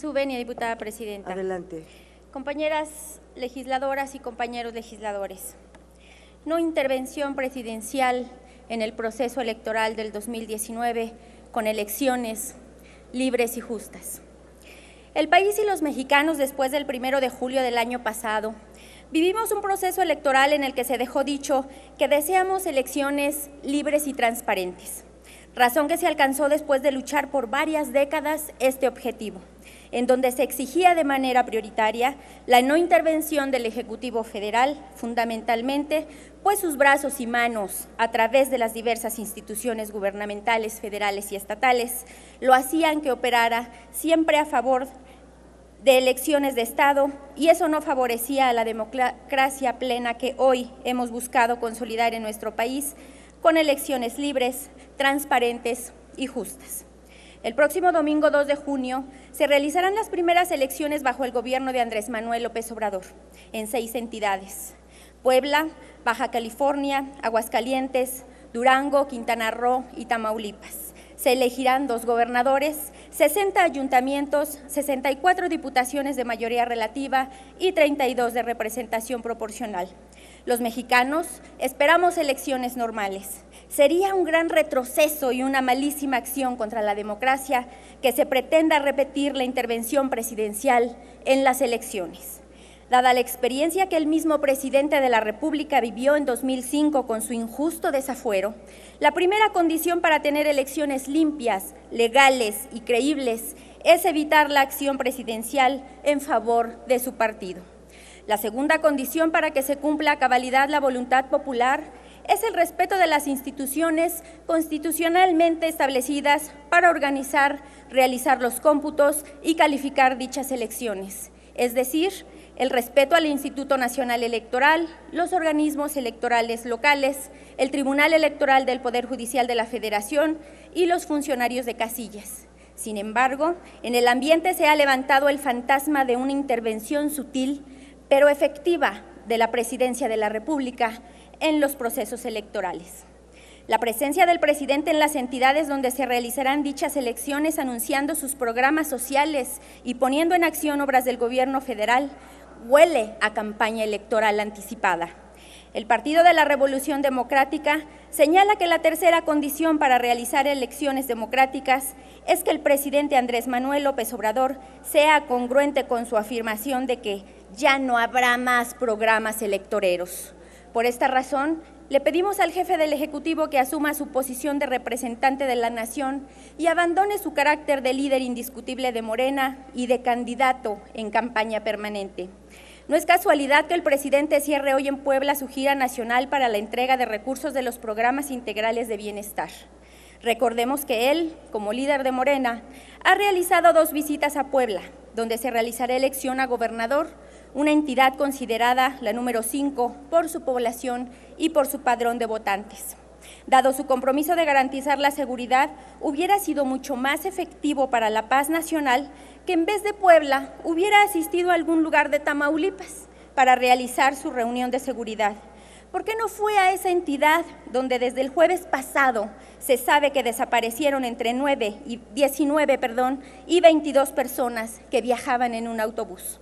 su diputada presidenta. Adelante. Compañeras legisladoras y compañeros legisladores, no intervención presidencial en el proceso electoral del 2019 con elecciones libres y justas. El país y los mexicanos después del primero de julio del año pasado vivimos un proceso electoral en el que se dejó dicho que deseamos elecciones libres y transparentes, razón que se alcanzó después de luchar por varias décadas este objetivo en donde se exigía de manera prioritaria la no intervención del Ejecutivo Federal, fundamentalmente, pues sus brazos y manos, a través de las diversas instituciones gubernamentales, federales y estatales, lo hacían que operara siempre a favor de elecciones de Estado y eso no favorecía a la democracia plena que hoy hemos buscado consolidar en nuestro país con elecciones libres, transparentes y justas. El próximo domingo 2 de junio se realizarán las primeras elecciones bajo el gobierno de Andrés Manuel López Obrador en seis entidades. Puebla, Baja California, Aguascalientes, Durango, Quintana Roo y Tamaulipas. Se elegirán dos gobernadores, 60 ayuntamientos, 64 diputaciones de mayoría relativa y 32 de representación proporcional. Los mexicanos esperamos elecciones normales Sería un gran retroceso y una malísima acción contra la democracia que se pretenda repetir la intervención presidencial en las elecciones. Dada la experiencia que el mismo presidente de la República vivió en 2005 con su injusto desafuero, la primera condición para tener elecciones limpias, legales y creíbles es evitar la acción presidencial en favor de su partido. La segunda condición para que se cumpla a cabalidad la voluntad popular es el respeto de las instituciones constitucionalmente establecidas para organizar, realizar los cómputos y calificar dichas elecciones, es decir, el respeto al Instituto Nacional Electoral, los organismos electorales locales, el Tribunal Electoral del Poder Judicial de la Federación y los funcionarios de casillas. Sin embargo, en el ambiente se ha levantado el fantasma de una intervención sutil, pero efectiva, de la Presidencia de la República en los procesos electorales. La presencia del presidente en las entidades donde se realizarán dichas elecciones anunciando sus programas sociales y poniendo en acción obras del gobierno federal huele a campaña electoral anticipada. El Partido de la Revolución Democrática señala que la tercera condición para realizar elecciones democráticas es que el presidente Andrés Manuel López Obrador sea congruente con su afirmación de que ya no habrá más programas electoreros. Por esta razón, le pedimos al jefe del Ejecutivo que asuma su posición de representante de la Nación y abandone su carácter de líder indiscutible de Morena y de candidato en campaña permanente. No es casualidad que el presidente cierre hoy en Puebla su gira nacional para la entrega de recursos de los programas integrales de bienestar. Recordemos que él, como líder de Morena, ha realizado dos visitas a Puebla, donde se realizará elección a gobernador, una entidad considerada la número 5 por su población y por su padrón de votantes. Dado su compromiso de garantizar la seguridad, hubiera sido mucho más efectivo para la paz nacional que en vez de Puebla hubiera asistido a algún lugar de Tamaulipas para realizar su reunión de seguridad. ¿Por qué no fue a esa entidad donde desde el jueves pasado se sabe que desaparecieron entre 9 y 19, perdón, y 22 personas que viajaban en un autobús?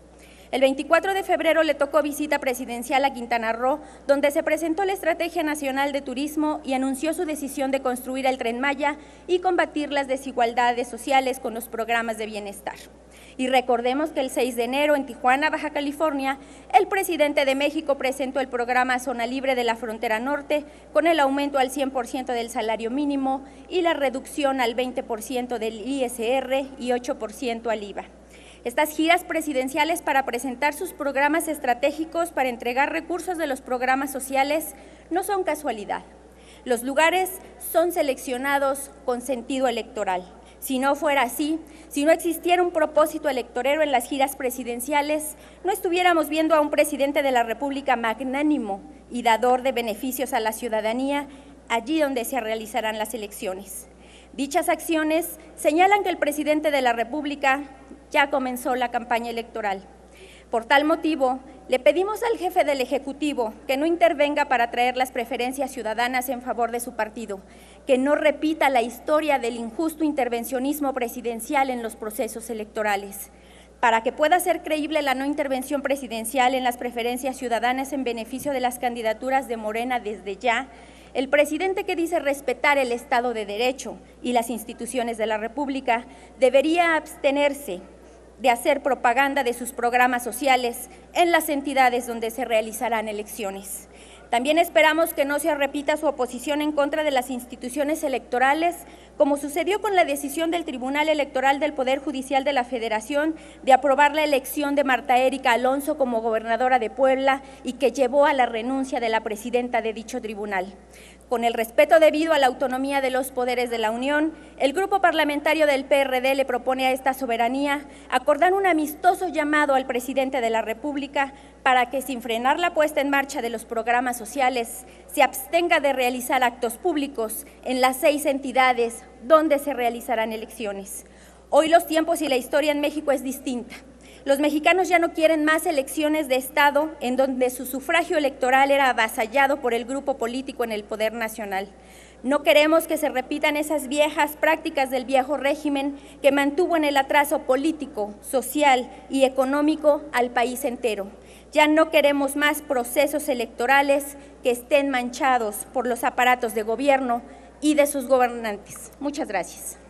El 24 de febrero le tocó visita presidencial a Quintana Roo, donde se presentó la Estrategia Nacional de Turismo y anunció su decisión de construir el tren Maya y combatir las desigualdades sociales con los programas de bienestar. Y recordemos que el 6 de enero en Tijuana, Baja California, el presidente de México presentó el programa Zona Libre de la Frontera Norte con el aumento al 100% del salario mínimo y la reducción al 20% del ISR y 8% al IVA estas giras presidenciales para presentar sus programas estratégicos para entregar recursos de los programas sociales no son casualidad. Los lugares son seleccionados con sentido electoral. Si no fuera así, si no existiera un propósito electorero en las giras presidenciales, no estuviéramos viendo a un presidente de la República magnánimo y dador de beneficios a la ciudadanía allí donde se realizarán las elecciones. Dichas acciones señalan que el presidente de la República ya comenzó la campaña electoral. Por tal motivo, le pedimos al jefe del Ejecutivo que no intervenga para traer las preferencias ciudadanas en favor de su partido, que no repita la historia del injusto intervencionismo presidencial en los procesos electorales. Para que pueda ser creíble la no intervención presidencial en las preferencias ciudadanas en beneficio de las candidaturas de Morena desde ya, el presidente que dice respetar el Estado de Derecho y las instituciones de la República debería abstenerse de hacer propaganda de sus programas sociales en las entidades donde se realizarán elecciones. También esperamos que no se repita su oposición en contra de las instituciones electorales como sucedió con la decisión del Tribunal Electoral del Poder Judicial de la Federación de aprobar la elección de Marta Erika Alonso como gobernadora de Puebla y que llevó a la renuncia de la presidenta de dicho tribunal. Con el respeto debido a la autonomía de los poderes de la Unión, el grupo parlamentario del PRD le propone a esta soberanía acordar un amistoso llamado al presidente de la República para que, sin frenar la puesta en marcha de los programas sociales, se abstenga de realizar actos públicos en las seis entidades donde se realizarán elecciones. Hoy los tiempos y la historia en México es distinta. Los mexicanos ya no quieren más elecciones de Estado en donde su sufragio electoral era avasallado por el grupo político en el poder nacional. No queremos que se repitan esas viejas prácticas del viejo régimen que mantuvo en el atraso político, social y económico al país entero. Ya no queremos más procesos electorales que estén manchados por los aparatos de gobierno y de sus gobernantes. Muchas gracias.